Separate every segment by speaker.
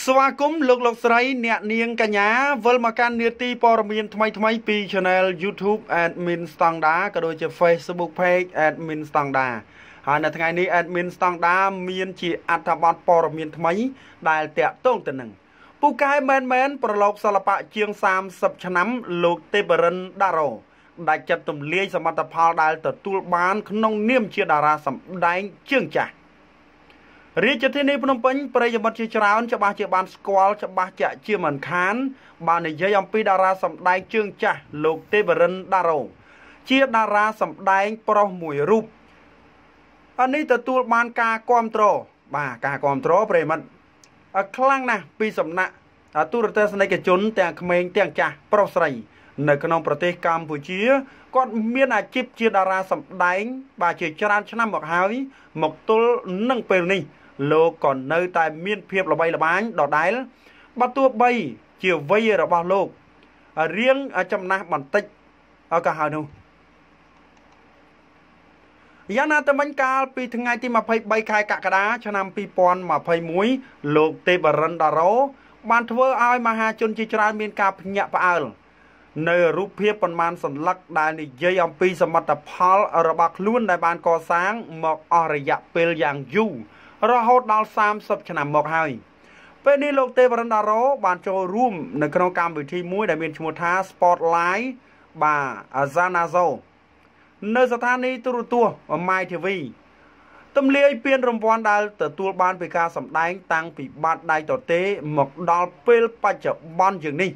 Speaker 1: ស្វាគមន៍លោកលោកស្រី អ្នកនាងកញ្ញាវិលមកកាន់នាទីព័ត៌មានថ្មីថ្មីពី Channel YouTube Admin Standard ក៏ដូចជា Facebook Page Admin Standard ហើយនៅថ្ងៃនេះ Admin Standard មានជាអត្ថបទព័ត៌មានថ្មីដែលតាក់ទងទៅនឹងពូកែមែនមែនប្រឡោកសិល្បៈជាង30ឆ្នាំលោកទេពរិនដារ៉ូដាច់ចិត្តទម្លាយសមត្ថផលដែលទទួលបាន ក្នុង នាមជាតារាសម្ដែងជើងចាស់រាជធានីភ្នំពេញប្រិយមិត្តជាច្រើនច្បាស់ជាបានស្គាល់ច្បាស់ជាក់ជាមិនខាន បាននិយាយអំពីតារាសម្ដែងជើងចាស់លោកទេវរិនដារ៉ូជាតារាសម្ដែងប្រុសមួយរូបអានេះទទួលបានការគ្រប់គ្រងបាទការគ្រប់គ្រងប្រិយមិត្តខ្លាំងណាស់ពីសំណាក់ទូរទស្សនិកជនទាំងក្មេងទាំងចាស់ប្រុសស្រីនៅក្នុងប្រទេសកម្ពុជាគាត់មានអាជីពជាតារា សម្ដែង បាទជាច្រើន ឆ្នាំមកហើយ មកទល់នឹងពេលនេះលោកក៏នៅតែមានភាពល្បីល្បាញដដែលបើទោះបីជាវ័យរបស់លោករៀងចំណាស់បន្តិចក៏ហើយនោះយ៉ាងណាទៅវិញកាល ពីថ្ងៃទី23ខែកក្កដាឆ្នាំ2021លោកទេបរិនដារ៉ូបានធ្វើឲ្យមហាជនជាច្រើនមានការភ្ញាក់ផ្អើលនៅរូបភាពប៉ុន្មានសន្លឹកដែលនិយាយអំពីសមិទ្ធផល របស់ខ្លួនដែលបានកសាងមកអស់រយៈពេលយ៉ាងយូររហូតដល់30ឆ្នាំមកហើយពេលនេះលោកទេវរិនដារ៉ូបានចូលរួម នៅក្នុងកម្មវិធីមួយដែលមានឈ្មោះថា Spotlight បាទ Azanazo នៅស្ថានីយ៍ទូរទស្សន៍ My TV ទំលាយពានរង្វាន់ដែលទទួលបានពីការសម្ដែង តាំងពីបាត់ដៃតទេមកដល់ពេលបច្ចុប្បន្នជាងនេះ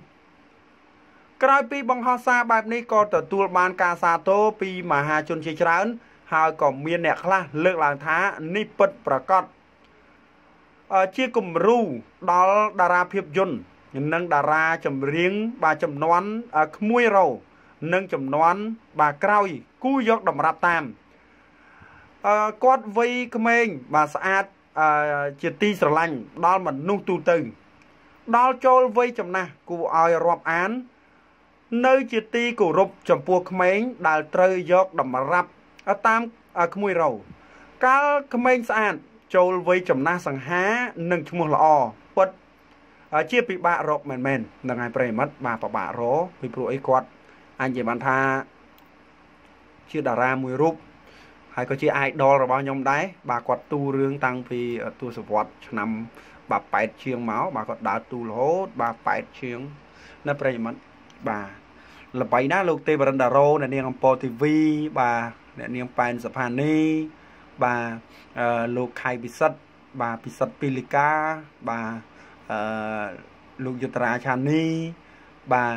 Speaker 1: ក្រោយពីបង្ហោះសារបែបនេះក៏ទទួលបាន ការសាទរពីមហាជនជាច្រើនហើយក៏មានអ្នកខ្លះលើកឡើងថានេះពិតប្រាកដជាគំរូ ដល់តារាភាពយន្តនិងតារាចម្រៀងបាទចំនួនក្មួយរោនិងចំនួនបាទក្រោយគូយកតម្រាប់តាមអឺគាត់វ័យក្មេង បាទស្អាតអឺជាទីស្រឡាញ់ដល់មនុស្សទូទៅដល់ចូលវ័យចំណាស់គូឲ្យរាប់អាន នៅជាទីគោរពចំពោះក្មេង ដែលត្រូវយកតម្រាប់តាមក្មួយរោកាលក្មេងស្អាតចូលវ័យចំណាស់សង្ហានឹងឈ្មោះល្អពិតជាពិបាករកមែនមែននឹងឯប្រិមិត្តបាទពិបាករកពីព្រោះអីគាត់អាចនិយាយបានថាជាតារាមួយរូបហើយក៏ជា idol របស់ខ្ញុំដែរបាទគាត់ទូរឿងតាំងពីទូសវត្តឆ្នាំ បាទ8ជាងមកបាទគាត់ដើរទូរហូតបាទ8ជាងនៅប្រិមិត្តបាទល្បីណាស់លោកទេវរិនដារ៉ូនៅនាងអំពរ TV បាទអ្នកនាងប៉ែនសុផានី បាទលោកខៃពិសិដ្ឋបាទពិសិដ្ឋពីលីកាបាទអឺលោកយុត្តរាឆានីបាទ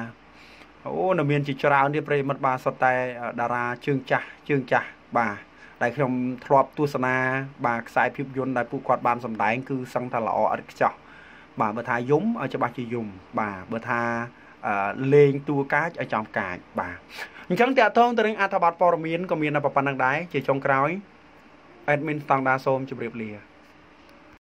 Speaker 1: អូនៅមានជាច្រើនទៀតប្រិមិត្តបាទសុទ្ធតែតារាជើងចាស់ជើងចាស់បាទដែលខ្ញុំធ្លាប់ទស្សនាបាទខ្សែភាពយន្តដែលពួកគាត់បានសម្ដែងគឺសឹងតែល្អឥតខ្ចោះបាទបើថាយំឲ្យច្បាស់ជាយំបាទបើថាលេងតួកាចឲ្យចំកាចបាទអញ្ចឹងតាក់ទងទៅនឹងអត្ថបទព័ត៌មានក៏មានតែប៉ុណ្្នឹងដែរជាចុងក្រោយ admin ស្តង់ដាសូមជម្រាបលា